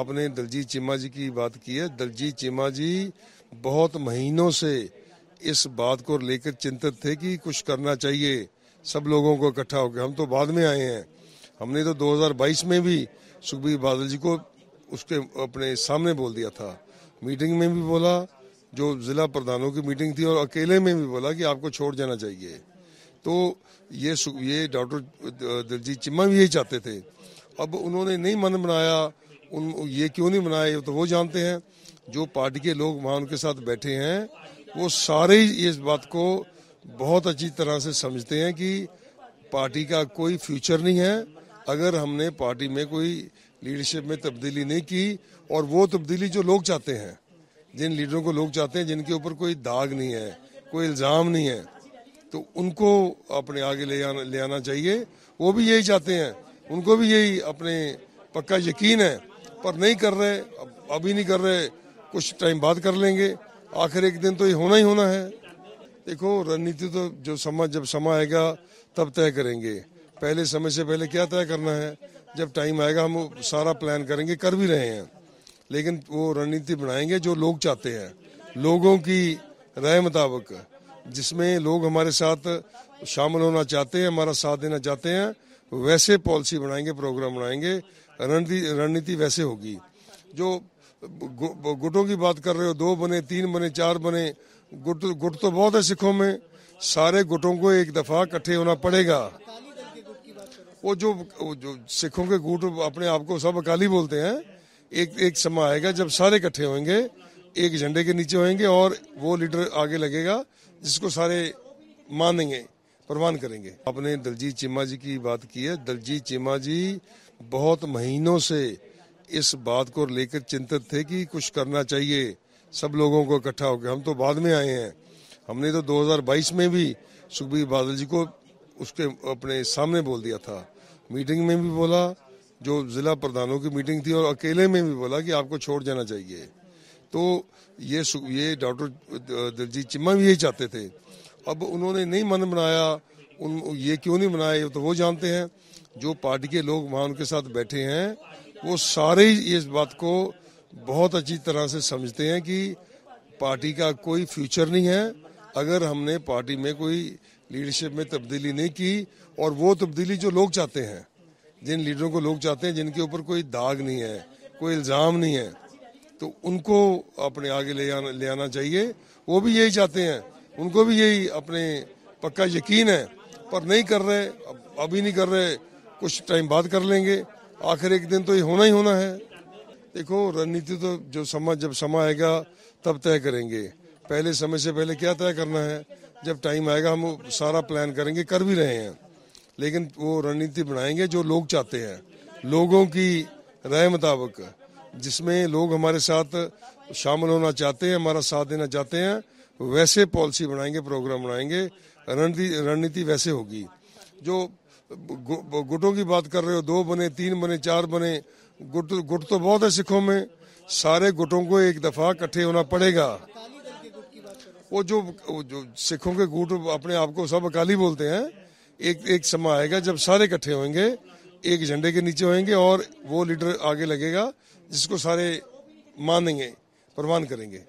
आपने दलजीत चीमा जी की बात की है दलजीत चीमा जी बहुत महीनों से इस बात को लेकर चिंतित थे कि कुछ करना चाहिए सब लोगों को इकट्ठा होकर हम तो बाद में आए हैं हमने तो 2022 में भी सुखबीर बादल जी को उसके अपने सामने बोल दिया था मीटिंग में भी बोला जो जिला प्रधानों की मीटिंग थी और अकेले में भी बोला कि आपको छोड़ जाना चाहिए तो ये ये डॉक्टर दलजीत चिम्मा भी यही चाहते थे अब उन्होंने नहीं मन बनाया उन ये क्यों नहीं बनाए ये तो वो जानते हैं जो पार्टी के लोग वहाँ उनके साथ बैठे हैं वो सारे ही इस बात को बहुत अच्छी तरह से समझते हैं कि पार्टी का कोई फ्यूचर नहीं है अगर हमने पार्टी में कोई लीडरशिप में तब्दीली नहीं की और वो तब्दीली जो लोग चाहते हैं जिन लीडरों को लोग चाहते हैं जिनके ऊपर कोई दाग नहीं है कोई इल्ज़ाम नहीं है तो उनको अपने आगे ले आना ले आना चाहिए वो भी यही चाहते हैं उनको भी यही अपने पक्का यकीन है पर नहीं कर रहे अभी नहीं कर रहे कुछ टाइम बाद कर लेंगे आखिर एक दिन तो ये होना ही होना है देखो रणनीति तो जो समा जब समय आएगा तब तय करेंगे पहले समय से पहले क्या तय करना है जब टाइम आएगा हम सारा प्लान करेंगे कर भी रहे हैं लेकिन वो रणनीति बनाएंगे जो लोग चाहते हैं लोगों की राय मुताबिक जिसमें लोग हमारे साथ शामिल होना चाहते हैं हमारा साथ देना चाहते हैं वैसे पॉलिसी बनाएंगे प्रोग्राम बनाएंगे रणनीति रणनीति वैसे होगी जो गुटों की बात कर रहे हो दो बने तीन बने चार बने गुट गुट तो बहुत है सिखों में सारे गुटों को एक दफा इकट्ठे होना पड़ेगा वो जो, जो सिखों के गुट अपने आप को सब अकाली बोलते हैं एक एक समय आएगा जब सारे इकट्ठे होंगे एक झंडे के नीचे होंगे और वो लीडर आगे लगेगा जिसको सारे मानेंगे प्रमाण करेंगे आपने दलजीत चीमा जी की बात की है दलजीत चीमा जी बहुत महीनों से इस बात को लेकर चिंतित थे कि कुछ करना चाहिए सब लोगों को इकट्ठा होकर हम तो बाद में आए हैं हमने तो 2022 में भी सुखबीर बादल जी को उसके अपने सामने बोल दिया था मीटिंग में भी बोला जो जिला प्रधानों की मीटिंग थी और अकेले में भी बोला कि आपको छोड़ जाना चाहिए तो ये ये डॉक्टर दिलजीत चिम्मा भी यही चाहते थे अब उन्होंने नहीं मन बनाया उन ये क्यों नहीं मनाया तो वो जानते हैं जो पार्टी के लोग वहाँ उनके साथ बैठे हैं वो सारे ही इस बात को बहुत अच्छी तरह से समझते हैं कि पार्टी का कोई फ्यूचर नहीं है अगर हमने पार्टी में कोई लीडरशिप में तब्दीली नहीं की और वो तब्दीली जो लोग चाहते हैं जिन लीडरों को लोग चाहते हैं जिनके ऊपर कोई दाग नहीं है कोई इल्ज़ाम नहीं है तो उनको अपने आगे ले आना ले आना चाहिए वो भी यही चाहते हैं उनको भी यही अपने पक्का यकीन है पर नहीं कर रहे अभी नहीं कर रहे कुछ टाइम बाद कर लेंगे आखिर एक दिन तो ये होना ही होना है देखो रणनीति तो जो समा जब समय आएगा तब तय करेंगे पहले समय से पहले क्या तय करना है जब टाइम आएगा हम सारा प्लान करेंगे कर भी रहे हैं लेकिन वो रणनीति बनाएंगे जो लोग चाहते हैं लोगों की राय मुताबिक जिसमें लोग हमारे साथ शामिल होना चाहते हैं हमारा साथ देना चाहते हैं वैसे पॉलिसी बनाएंगे प्रोग्राम बनाएंगे रणनीति रणनीति वैसे होगी जो गुटों की बात कर रहे हो दो बने तीन बने चार बने गुट गुट तो बहुत है सिखों में सारे गुटों को एक दफा इकट्ठे होना पड़ेगा वो जो जो सिखों के गुट अपने आप को सब अकाली बोलते हैं एक एक समय आएगा जब सारे इकट्ठे होंगे एक झंडे के नीचे होंगे और वो लीडर आगे लगेगा जिसको सारे मानेंगे प्रमाण करेंगे